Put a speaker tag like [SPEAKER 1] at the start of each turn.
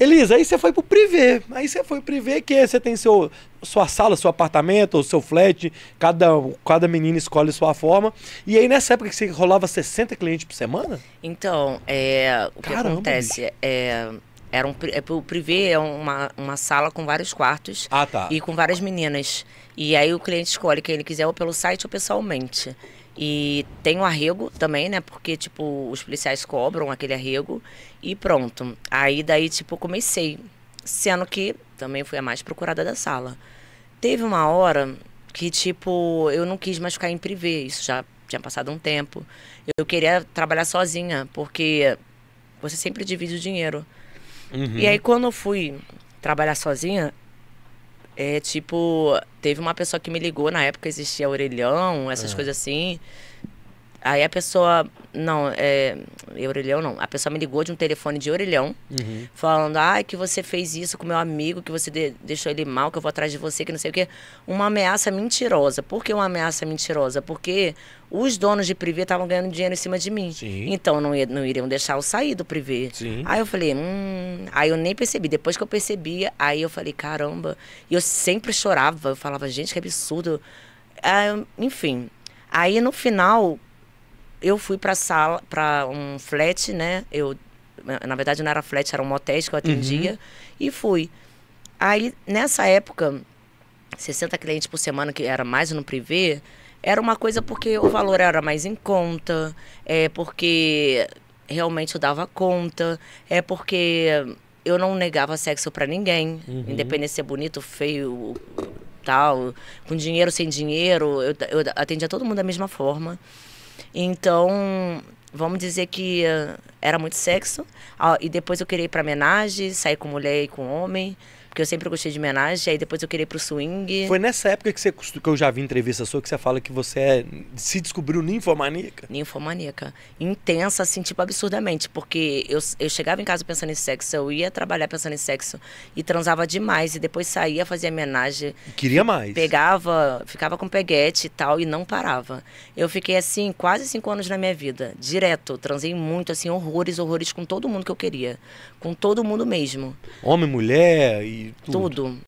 [SPEAKER 1] Elisa, aí você foi pro privê. Aí você foi pro privê que é, você tem seu, sua sala, seu apartamento, ou seu flat, cada, cada menina escolhe sua forma. E aí nessa época que você rolava 60 clientes por semana? Então, é, o Caramba. que acontece é... Era um, é, o privê é uma, uma sala com vários quartos ah, tá. e com várias meninas. E aí o cliente escolhe quem ele quiser ou pelo site ou pessoalmente. E tem o arrego também, né? Porque, tipo, os policiais cobram aquele arrego e pronto. Aí daí, tipo, comecei. Sendo que também fui a mais procurada da sala. Teve uma hora que, tipo, eu não quis mais ficar em privê. Isso já tinha passado um tempo. Eu queria trabalhar sozinha, porque você sempre divide o dinheiro. Uhum. E aí, quando eu fui trabalhar sozinha, é tipo, teve uma pessoa que me ligou na época, existia orelhão, essas é. coisas assim. Aí a pessoa. Não, é. Orelhão não. A pessoa me ligou de um telefone de orelhão, uhum. falando: ai, ah, que você fez isso com meu amigo, que você de deixou ele mal, que eu vou atrás de você, que não sei o quê. Uma ameaça mentirosa. Por que uma ameaça mentirosa? Porque os donos de privê estavam ganhando dinheiro em cima de mim. Sim. Então não, ia, não iriam deixar eu sair do privê. Sim. Aí eu falei: hum. Aí eu nem percebi. Depois que eu percebia, aí eu falei: caramba. E eu sempre chorava. Eu falava: gente, que absurdo. Ah, enfim. Aí no final eu fui para sala, para um flat, né? Eu na verdade não era flat, era um motel que eu atendia uhum. e fui. Aí nessa época 60 clientes por semana que era mais no privê, era uma coisa porque o valor era mais em conta, é porque realmente eu dava conta, é porque eu não negava sexo para ninguém, uhum. independente de ser bonito, feio, tal, com dinheiro, sem dinheiro, eu, eu atendia todo mundo da mesma forma. Então, vamos dizer que uh, era muito sexo. Uh, e depois eu queria ir pra homenagem, sair com mulher e com homem. Porque eu sempre gostei de homenagem, aí depois eu queria ir pro swing. Foi nessa época que, você, que eu já vi entrevista sua que você fala que você é, se descobriu ninfomaníaca? Ninfomaníaca. Intensa, assim, tipo, absurdamente. Porque eu, eu chegava em casa pensando em sexo, eu ia trabalhar pensando em sexo e transava demais. E depois saía, fazia homenagem. E queria mais. Pegava, ficava com peguete e tal, e não parava. Eu fiquei assim, quase cinco anos na minha vida, direto. Transei muito, assim, horrores, horrores com todo mundo que eu queria. Com todo mundo mesmo. Homem, mulher e tudo. Tudo.